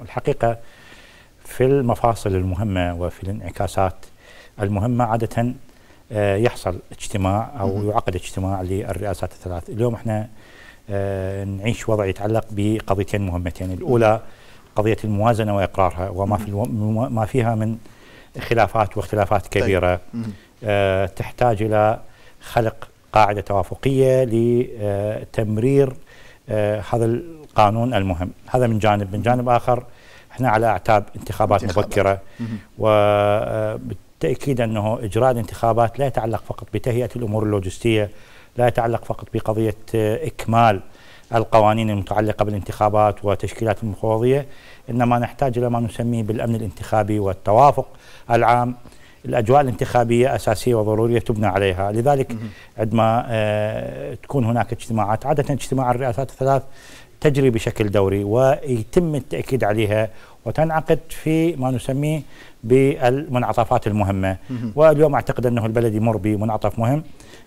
الحقيقة في المفاصل المهمة وفي الانعكاسات المهمة عادة آه، يحصل اجتماع أو يعقد اجتماع للرئاسات الثلاث اليوم احنا آه، نعيش وضع يتعلق بقضيتين مهمتين الأولى قضية الموازنة وإقرارها وما في ما فيها من خلافات واختلافات طيب. كبيرة آه، تحتاج إلى خلق قاعدة توافقية لتمرير هذا القانون المهم هذا من جانب من جانب آخر احنا على أعتاب انتخابات مبكرة وبالتأكيد آه، أنه إجراء الانتخابات لا يتعلق فقط بتهيئة الأمور اللوجستية لا يتعلق فقط بقضية آه، إكمال القوانين المتعلقة بالانتخابات وتشكيلات المفوضية إنما نحتاج إلى ما نسميه بالأمن الانتخابي والتوافق العام الأجواء الانتخابية أساسية وضرورية تبنى عليها لذلك عندما آه، تكون هناك اجتماعات عادة اجتماع الرئاسات الثلاث تجري بشكل دوري ويتم التأكيد عليها وتنعقد في ما نسميه بالمنعطفات المهمة واليوم أعتقد أنه البلد يمر بمنعطف مهم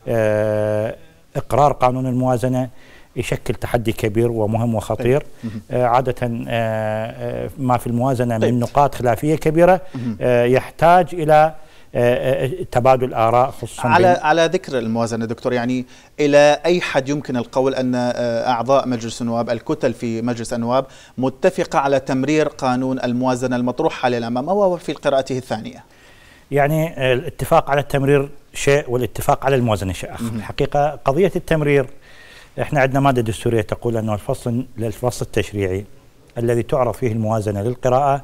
آه، إقرار قانون الموازنة يشكل تحدي كبير ومهم وخطير طيب. آه، عادة آه، ما في الموازنة طيب. من نقاط خلافية كبيرة يحتاج إلى آه، آه، تبادل آراء خصوصا على على ذكر الموازنة دكتور يعني إلى أي حد يمكن القول أن آه، أعضاء مجلس النواب الكتل في مجلس النواب متفقة على تمرير قانون الموازنة المطروح حاليا أمام وهو في قراءته الثانية يعني الاتفاق على التمرير شيء والاتفاق على الموازنة شيء آخر الحقيقة قضية التمرير احنا عندنا مادة دستورية تقول أنه الفصل الفصل التشريعي الذي تعرض فيه الموازنة للقراءة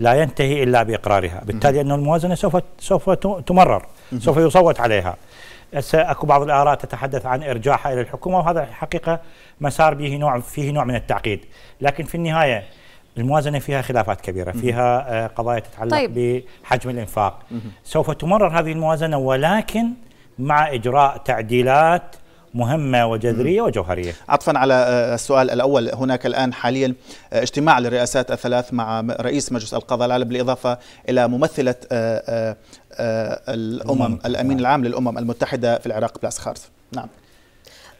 لا ينتهي الا باقرارها، بالتالي انه الموازنه سوف سوف تمرر، سوف يصوت عليها. هسه اكو بعض الاراء تتحدث عن ارجاعها الى الحكومه وهذا الحقيقه مسار به نوع فيه نوع من التعقيد، لكن في النهايه الموازنه فيها خلافات كبيره، فيها آه، قضايا تتعلق طيب. بحجم الانفاق. سوف تمرر هذه الموازنه ولكن مع اجراء تعديلات مهمة وجذرية وجوهرية عطفا على آه، السؤال الأول هناك الآن حاليا اجتماع للرئاسات الثلاث مع رئيس مجلس القضاء العالي بالإضافة إلى ممثلة آه، آه، الأمم الأمين العام للأمم المتحدة في العراق بلاس خارس نعم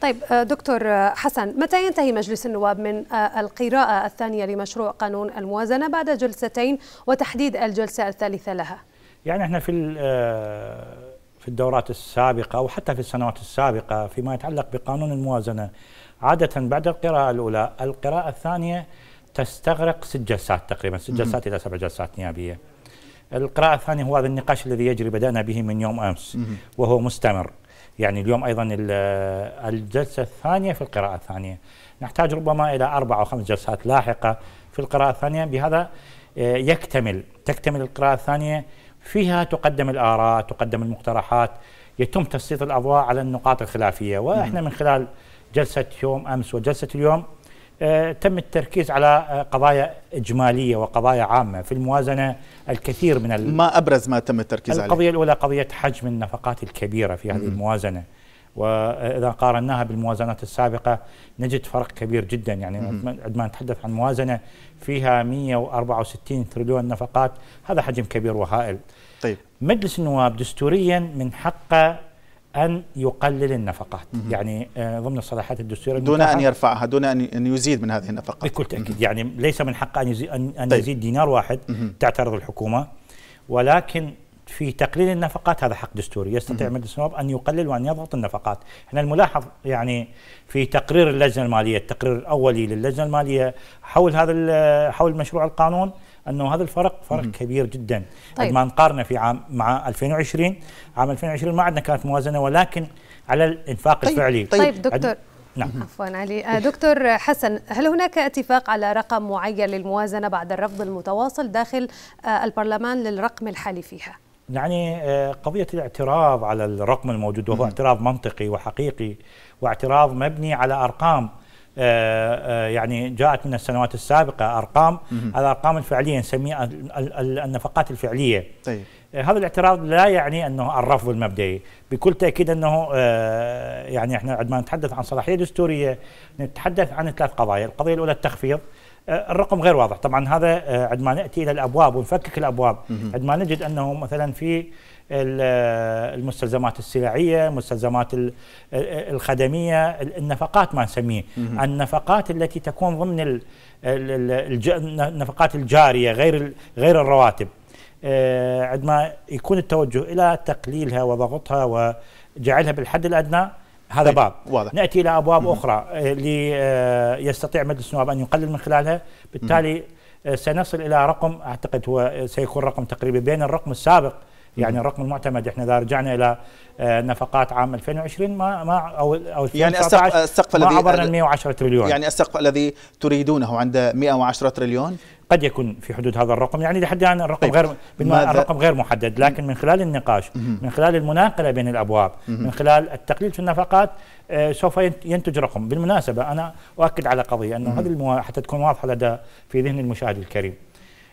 طيب دكتور حسن متى ينتهي مجلس النواب من القراءة الثانية لمشروع قانون الموازنة بعد جلستين وتحديد الجلسة الثالثة لها؟ يعني احنا في في الدورات السابقة أو حتى في السنوات السابقة فيما يتعلق بقانون الموازنة عادة بعد القراءة الأولى القراءة الثانية تستغرق ست جلسات تقريبا ست جلسات إلى سبع جلسات نيابية القراءة الثانية هو هذا النقاش الذي يجري بدأنا به من يوم أمس وهو مستمر يعني اليوم أيضا الجلسة الثانية في القراءة الثانية نحتاج ربما إلى أربع أو خمس جلسات لاحقة في القراءة الثانية بهذا آه، يكتمل تكتمل القراءة الثانية فيها تقدم الآراء تقدم المقترحات يتم تسليط الأضواء على النقاط الخلافية وإحنا من خلال جلسة يوم أمس وجلسة اليوم آه، تم التركيز على آه، قضايا إجمالية وقضايا عامة في الموازنة الكثير من ما أبرز ما تم التركيز عليه القضية الأولى قضية حجم النفقات الكبيرة في هذه الموازنة واذا قارناها بالموازنات السابقه نجد فرق كبير جدا يعني عندما نتحدث عن موازنه فيها 164 تريليون نفقات هذا حجم كبير وهائل. طيب مجلس النواب دستوريا من حقه أن يقلل النفقات مم. يعني آه، ضمن الصلاحيات الدستورية دون أن يرفعها دون أن يزيد من هذه النفقات بكل تأكيد مم. يعني ليس من حقه أن يزيد, أن طيب. يزيد دينار واحد مم. تعترض الحكومة ولكن في تقليل النفقات هذا حق دستوري يستطيع مجلس النواب ان يقلل وان يضغط النفقات احنا الملاحظ يعني في تقرير اللجنه الماليه التقرير الاولي للجنه الماليه حول هذا حول مشروع القانون انه هذا الفرق فرق مم. كبير جدا طيب. ما نقارنه في عام مع 2020 عام 2020 ما عندنا كانت موازنه ولكن على الانفاق طيب. الفعلي طيب, طيب دكتور نعم عفوا علي آه، دكتور حسن هل هناك اتفاق على رقم معين للموازنه بعد الرفض المتواصل داخل آه، البرلمان للرقم الحالي فيها يعني آه، قضية الاعتراض على الرقم الموجود وهو اعتراض منطقي وحقيقي واعتراض مبني على أرقام آه، آه، يعني جاءت من السنوات السابقة أرقام الأرقام الفعلية نسميها النفقات الفعلية طيب. هذا الاعتراض لا يعني أنه الرفض المبدئي بكل تأكيد أنه يعني إحنا عندما نتحدث عن صلاحية دستورية نتحدث عن ثلاث قضايا القضية الأولى التخفيض آه، الرقم غير واضح طبعا هذا آه، عندما ناتي الى الابواب ونفكك الابواب عندما نجد انه مثلا في آه، المستلزمات السلعيه، المستلزمات الخدميه، النفقات ما نسميه، النفقات التي تكون ضمن النفقات الجاريه غير غير الرواتب. عندما يكون التوجه الى تقليلها وضغطها وجعلها بالحد الادنى هذا طيب، باب واضح. ناتي الى ابواب مم. اخرى آه، ليستطيع آه، مجلس النواب ان يقلل من خلالها بالتالي مم. آه، سنصل الى رقم اعتقد هو سيكون رقم تقريبا بين الرقم السابق يعني الرقم المعتمد احنا اذا رجعنا الى آه، نفقات عام 2020 ما ما او او يعني السقف الذي ما عبرنا ال 110 تريليون يعني السقف الذي تريدونه عند 110 تريليون قد يكون في حدود هذا الرقم يعني لحد الان الرقم طيب. غير الرقم غير محدد لكن من خلال النقاش من خلال المناقله بين الابواب من خلال التقليل في النفقات آه، سوف ينتج رقم بالمناسبه انا اؤكد على قضيه انه هذه حتى تكون واضحه لدى في ذهن المشاهد الكريم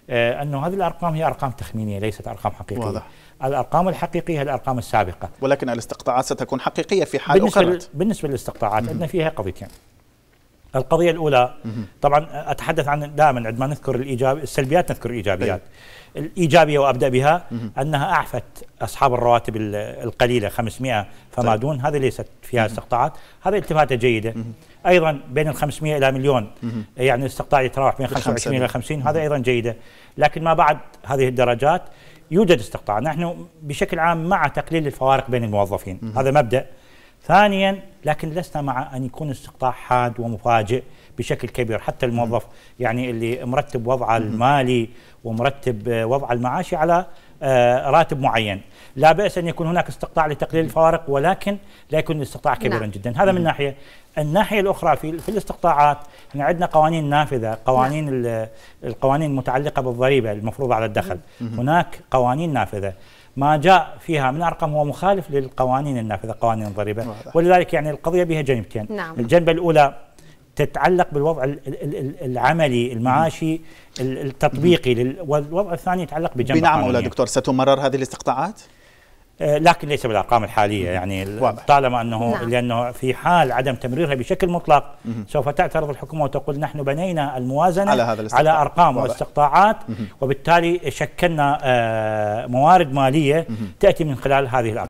آه، انه هذه الارقام هي ارقام تخمينيه ليست ارقام حقيقيه واضح. الارقام الحقيقيه هي الارقام السابقه ولكن الاستقطاعات ستكون حقيقيه في حال بالنسبه اقرت بالنسبه للاستقطاعات عندنا فيها قضيتين يعني. القضية الأولى طبعا أتحدث عن دائما عندما نذكر الإيجاب السلبيات نذكر الإيجابيات طيب. الإيجابية وأبدأ بها أنها أعفت أصحاب الرواتب القليلة 500 فما طيب. دون هذه ليست فيها استقطاعات هذه التفاتة جيدة أيضا بين ال 500 إلى مليون يعني الاستقطاع يتراوح بين 25 إلى 50 هذا أيضا جيدة لكن ما بعد هذه الدرجات يوجد استقطاع نحن بشكل عام مع تقليل الفوارق بين الموظفين هذا مبدأ ثانيا لكن لسنا مع ان يكون استقطاع حاد ومفاجئ بشكل كبير حتى الموظف يعني اللي مرتب وضعه المالي ومرتب آه، وضعه المعاشي على آه، راتب معين لا بأس أن يكون هناك استقطاع لتقليل الفوارق ولكن لا يكون الاستقطاع كبيرا نعم. جدا هذا من ناحية الناحية الأخرى في, في الاستقطاعات احنا عندنا قوانين نافذة قوانين نعم. القوانين المتعلقة بالضريبة المفروضة على الدخل هناك قوانين نافذة ما جاء فيها من ارقام هو مخالف للقوانين النافذه قوانين الضريبه ولذلك يعني القضيه بها جانبتين نعم. الجنبه الاولى تتعلق بالوضع العملي المعاشي التطبيقي والوضع الثاني يتعلق بجنب نعم ولا دكتور ستمرر هذه الاستقطاعات آه، لكن ليس بالارقام الحاليه يعني طالما انه نعم. لانه في حال عدم تمريرها بشكل مطلق مم. سوف تعترض الحكومه وتقول نحن بنينا الموازنه على, هذا على ارقام واضح. واستقطاعات مم. وبالتالي شكلنا آه، موارد ماليه مم. تاتي من خلال هذه الارقام